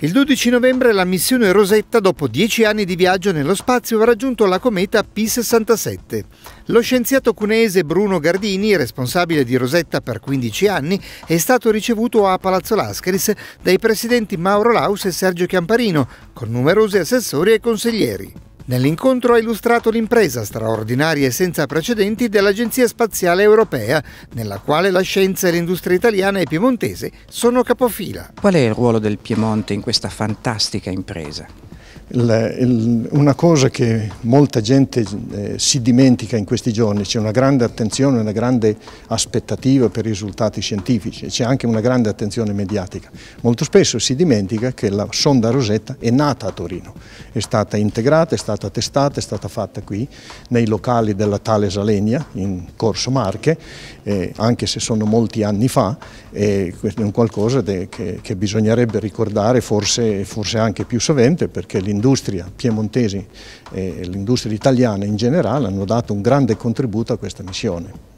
Il 12 novembre la missione Rosetta, dopo dieci anni di viaggio nello spazio, ha raggiunto la cometa P67. Lo scienziato cuneese Bruno Gardini, responsabile di Rosetta per 15 anni, è stato ricevuto a Palazzo Lascaris dai presidenti Mauro Laus e Sergio Chiamparino, con numerosi assessori e consiglieri. Nell'incontro ha illustrato l'impresa straordinaria e senza precedenti dell'Agenzia Spaziale Europea, nella quale la scienza e l'industria italiana e piemontese sono capofila. Qual è il ruolo del Piemonte in questa fantastica impresa? una cosa che molta gente eh, si dimentica in questi giorni, c'è una grande attenzione, una grande aspettativa per i risultati scientifici, c'è anche una grande attenzione mediatica. Molto spesso si dimentica che la sonda Rosetta è nata a Torino, è stata integrata, è stata testata, è stata fatta qui nei locali della Thales Alenia in Corso Marche, anche se sono molti anni fa, eh, questo è un qualcosa che, bisognerebbe ricordare forse, anche più sovente perché l'intero l'industria piemontese e l'industria italiana in generale hanno dato un grande contributo a questa missione.